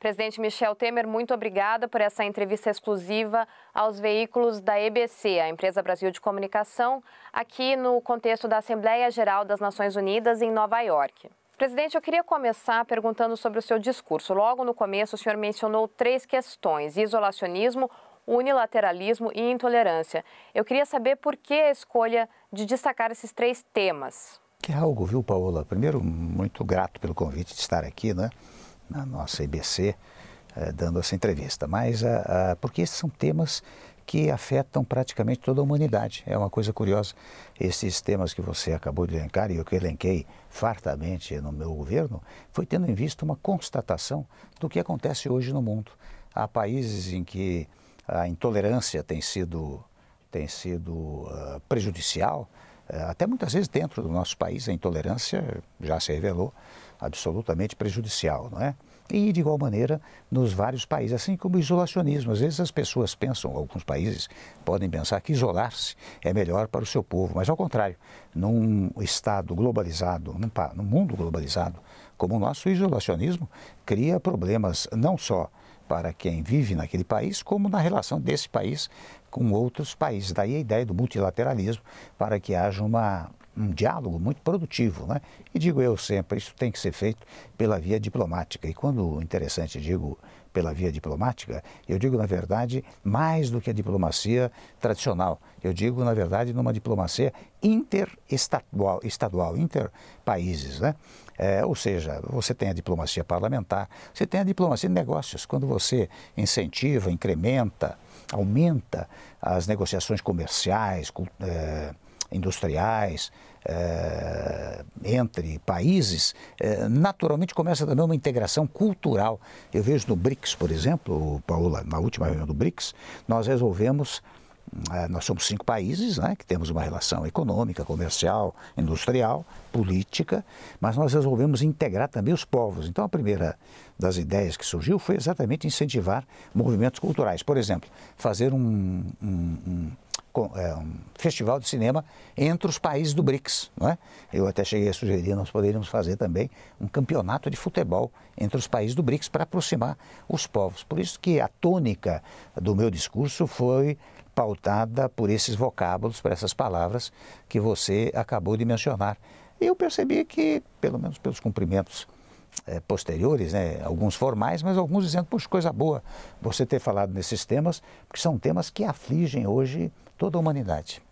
Presidente Michel Temer, muito obrigada por essa entrevista exclusiva aos veículos da EBC, a Empresa Brasil de Comunicação, aqui no contexto da Assembleia Geral das Nações Unidas em Nova York. Presidente, eu queria começar perguntando sobre o seu discurso. Logo no começo, o senhor mencionou três questões: isolacionismo, unilateralismo e intolerância. Eu queria saber por que a escolha de destacar esses três temas. Que algo, viu, Paola? Primeiro, muito grato pelo convite de estar aqui, né? na nossa IBC, eh, dando essa entrevista. Mas a, eh, a, eh, porque esses são temas que afetam praticamente toda a humanidade. É uma coisa curiosa. Esses temas que você acabou de elencar e eu que elenquei fartamente no meu governo, foi tendo em vista uma constatação do que acontece hoje no mundo. Há países em que a intolerância tem sido, tem sido uh, prejudicial, uh, até muitas vezes dentro do nosso país a intolerância já se revelou absolutamente prejudicial, não é? E, de igual maneira, nos vários países, assim como o isolacionismo. Às vezes as pessoas pensam, alguns países podem pensar que isolar-se é melhor para o seu povo, mas, ao contrário, num Estado globalizado, num, num mundo globalizado como o nosso, o isolacionismo cria problemas não só para quem vive naquele país, como na relação desse país com outros países. Daí a ideia do multilateralismo para que haja uma um diálogo muito produtivo. Né? E digo eu sempre, isso tem que ser feito pela via diplomática. E quando, interessante, digo pela via diplomática, eu digo, na verdade, mais do que a diplomacia tradicional. Eu digo, na verdade, numa diplomacia interestadual, estadual, interpaíses, né? É, ou seja, você tem a diplomacia parlamentar, você tem a diplomacia de negócios. Quando você incentiva, incrementa, aumenta as negociações comerciais, é, industriais, Uh, entre países, uh, naturalmente começa também uma integração cultural. Eu vejo no BRICS, por exemplo, Paula, na última reunião do BRICS, nós resolvemos. Eh, nós somos cinco países né, que temos uma relação econômica, comercial, industrial, política, mas nós resolvemos integrar também os povos. Então, a primeira das ideias que surgiu foi exatamente incentivar movimentos culturais. Por exemplo, fazer um, um é, um festival de cinema entre os países do BRICS. Não é? Eu até cheguei a sugerir, nós poderíamos fazer também um campeonato de futebol entre os países do BRICS para aproximar os povos. Por isso que a tônica do meu discurso foi pautada por esses vocábulos, por essas palavras que você acabou de mencionar. Eu percebi que, pelo menos pelos cumprimentos é, posteriores, né, alguns formais, mas alguns dizendo, poxa, coisa boa você ter falado nesses temas, porque são temas que afligem hoje toda a humanidade.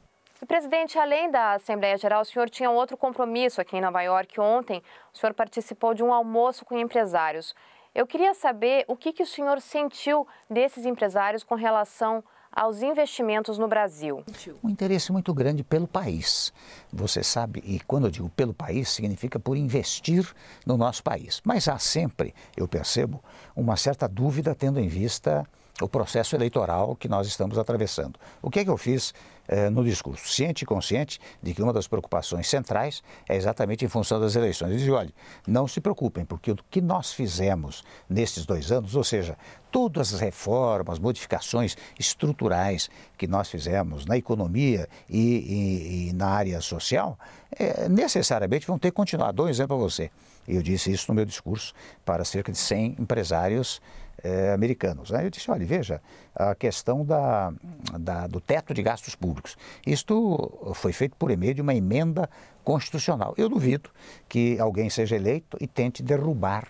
presidente, além da Assembleia Geral, o senhor tinha outro compromisso aqui em Nova York ontem. O senhor participou de um almoço com empresários. Eu queria saber o que, que o senhor sentiu desses empresários com relação aos investimentos no Brasil. Um interesse muito grande pelo país. Você sabe, e quando eu digo pelo país, significa por investir no nosso país. Mas há sempre, eu percebo, uma certa dúvida tendo em vista o processo eleitoral que nós estamos atravessando. O que é que eu fiz eh, no discurso, ciente e consciente de que uma das preocupações centrais é exatamente em função das eleições. Ele diz, olha, não se preocupem, porque o que nós fizemos nesses dois anos, ou seja, todas as reformas, modificações estruturais que nós fizemos na economia e, e, e na área social, é, necessariamente vão ter que continuar. Dou um exemplo a você. Eu disse isso no meu discurso para cerca de 100 empresários é, americanos. Né? Eu disse, olha, veja, a questão da, da, do teto de gastos públicos. Isto foi feito por meio de uma emenda constitucional. Eu duvido que alguém seja eleito e tente derrubar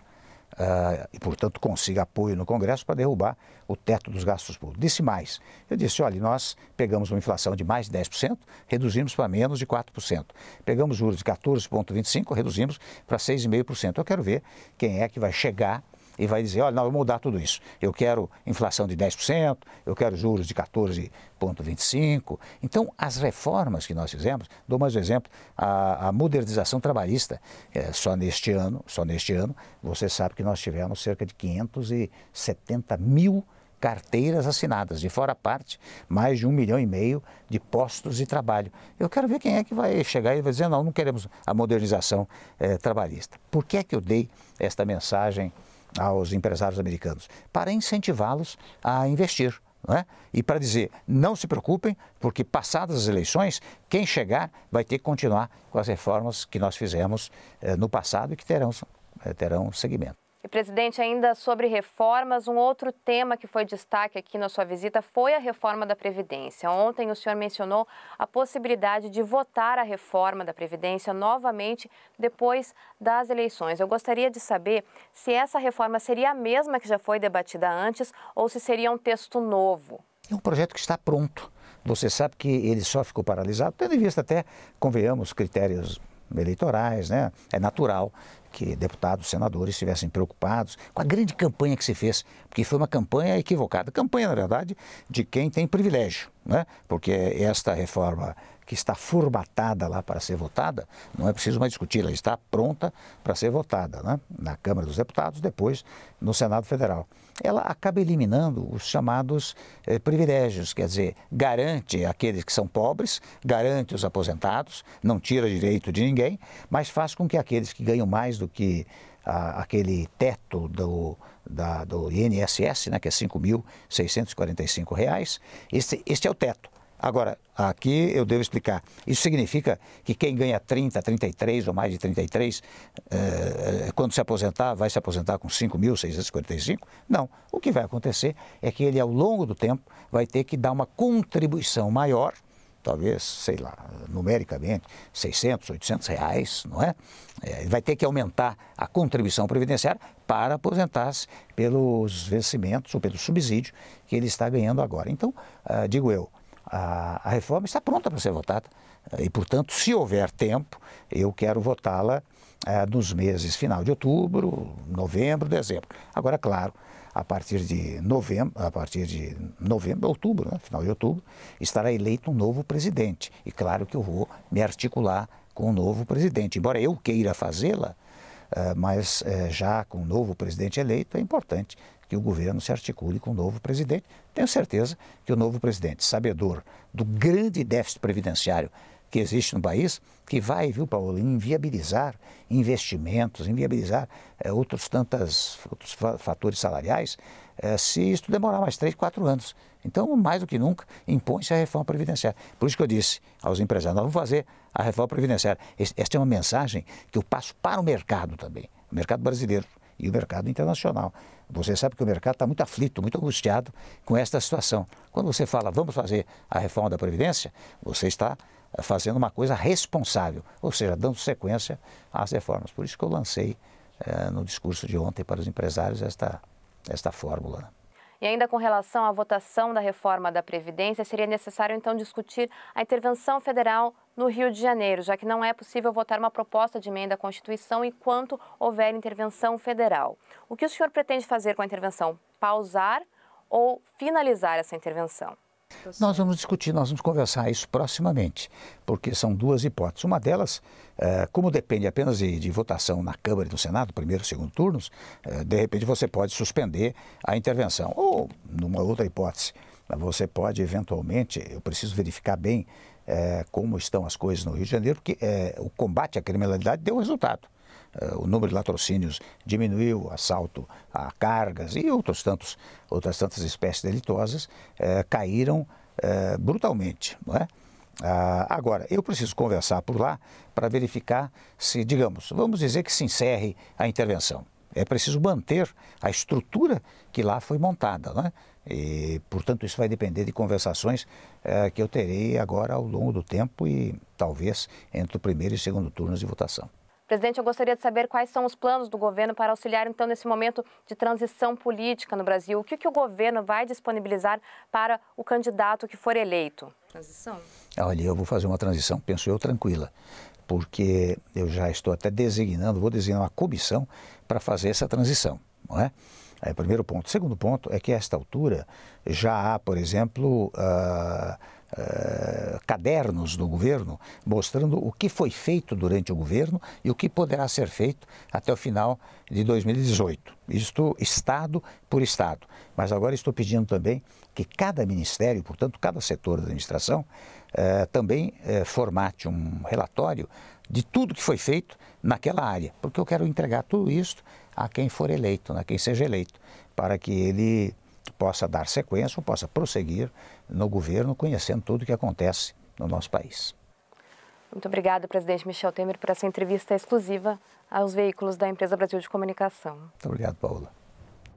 Uh, e, portanto, consiga apoio no Congresso para derrubar o teto dos gastos públicos. Disse mais. Eu disse: olha, nós pegamos uma inflação de mais de 10%, reduzimos para menos de 4%. Pegamos juros de 14,25%, reduzimos para 6,5%. Eu quero ver quem é que vai chegar e vai dizer, olha, não, eu vou mudar tudo isso. Eu quero inflação de 10%, eu quero juros de 14,25%. Então, as reformas que nós fizemos, dou mais um exemplo, a, a modernização trabalhista, é, só neste ano, só neste ano, você sabe que nós tivemos cerca de 570 mil carteiras assinadas, de fora a parte, mais de um milhão e meio de postos de trabalho. Eu quero ver quem é que vai chegar e vai dizer, não, não queremos a modernização é, trabalhista. Por que é que eu dei esta mensagem aos empresários americanos, para incentivá-los a investir. É? E para dizer, não se preocupem, porque passadas as eleições, quem chegar vai ter que continuar com as reformas que nós fizemos eh, no passado e que terão, eh, terão seguimento. E, presidente, ainda sobre reformas, um outro tema que foi destaque aqui na sua visita foi a reforma da Previdência. Ontem o senhor mencionou a possibilidade de votar a reforma da Previdência novamente depois das eleições. Eu gostaria de saber se essa reforma seria a mesma que já foi debatida antes ou se seria um texto novo. É um projeto que está pronto. Você sabe que ele só ficou paralisado, tendo em vista até, convenhamos, critérios eleitorais, né? É natural que deputados, senadores estivessem preocupados com a grande campanha que se fez, porque foi uma campanha equivocada. Campanha, na verdade, de quem tem privilégio, né? Porque esta reforma que está formatada lá para ser votada, não é preciso mais discutir, ela está pronta para ser votada né? na Câmara dos Deputados, depois no Senado Federal. Ela acaba eliminando os chamados eh, privilégios, quer dizer, garante aqueles que são pobres, garante os aposentados, não tira direito de ninguém, mas faz com que aqueles que ganham mais do que ah, aquele teto do, da, do INSS, né, que é R$ 5.645, este, este é o teto. Agora, aqui eu devo explicar. Isso significa que quem ganha 30, 33 ou mais de 33, eh, quando se aposentar, vai se aposentar com 5.645? Não. O que vai acontecer é que ele, ao longo do tempo, vai ter que dar uma contribuição maior, talvez, sei lá, numericamente, 600, 800 reais, não é? Eh, ele vai ter que aumentar a contribuição previdenciária para aposentar-se pelos vencimentos ou pelo subsídio que ele está ganhando agora. Então, ah, digo eu, a, a reforma está pronta para ser votada. E, portanto, se houver tempo, eu quero votá-la é, nos meses final de outubro, novembro, dezembro. Agora, claro, a partir de novembro, a partir de novembro, outubro, né, final de outubro, estará eleito um novo presidente. E claro que eu vou me articular com o um novo presidente. Embora eu queira fazê-la, eh, mas eh, já com o um novo presidente eleito, é importante que o governo se articule com o novo presidente. Tenho certeza que o novo presidente, sabedor do grande déficit previdenciário que existe no país, que vai, viu, Paulo, inviabilizar investimentos, inviabilizar é, outros tantos outros fatores salariais, é, se isso demorar mais três, quatro anos. Então, mais do que nunca, impõe-se a reforma previdenciária. Por isso que eu disse aos empresários, nós vamos fazer a reforma previdenciária. Esta é uma mensagem que eu passo para o mercado também, o mercado brasileiro e o mercado internacional. Você sabe que o mercado está muito aflito, muito angustiado com esta situação. Quando você fala, vamos fazer a reforma da Previdência, você está eh, fazendo uma coisa responsável, ou seja, dando sequência às reformas. Por isso que eu lancei eh, no discurso de ontem para os empresários esta, esta fórmula. E ainda com relação à votação da reforma da Previdência, seria necessário então discutir a intervenção federal no Rio de Janeiro, já que não é possível votar uma proposta de emenda à Constituição enquanto houver intervenção federal. O que o senhor pretende fazer com a intervenção? Pausar ou finalizar essa intervenção? Tá nós vamos discutir, nós vamos conversar isso proximamente, porque são duas hipóteses. Uma delas, é, como depende apenas de, de votação na Câmara e no Senado, primeiro e segundo turnos, é, de repente você pode suspender a intervenção. Ou, numa outra hipótese, você pode eventualmente, eu preciso verificar bem é, como estão as coisas no Rio de Janeiro, porque o combate à criminalidade deu resultado. Eh, o número de latrocínios diminuiu, assalto a cargas e outros tantos, outras tantas espécies delitosas eh, caíram eh, brutalmente, não é? Ah, agora, eu preciso conversar por lá para verificar se, digamos, vamos dizer que se encerre a intervenção. É preciso manter a estrutura que lá foi montada, é? E, portanto, isso vai depender de conversações que eu terei agora ao longo do tempo e talvez entre o primeiro e o segundo turnos de votação. Presidente, eu gostaria de saber quais são os planos do governo para auxiliar, então, nesse momento de transição política no Brasil. O que, que o governo vai disponibilizar para o candidato que for eleito? Transição? Olha, eu vou fazer uma transição, penso eu, tranquila, porque eu já estou até designando, vou designar uma comissão para fazer essa transição, não é? É o primeiro ponto. O segundo ponto é que, a esta altura, já há, por exemplo, uh, eh, cadernos do governo, mostrando o que foi feito durante o governo e o que poderá ser feito até o final de 2018. Isto Estado por Estado. Mas agora estou pedindo também que cada ministério, portanto, cada setor da administração, eh, também eh, formate um relatório de tudo que foi feito naquela área, porque eu quero entregar tudo isso a quem for eleito, a né, quem seja eleito, para que ele possa dar sequência ou possa prosseguir no governo, conhecendo tudo o que acontece no nosso país. Muito obrigada, presidente Michel Temer, por essa entrevista exclusiva aos veículos da Empresa Brasil de Comunicação. Muito obrigado, Paula.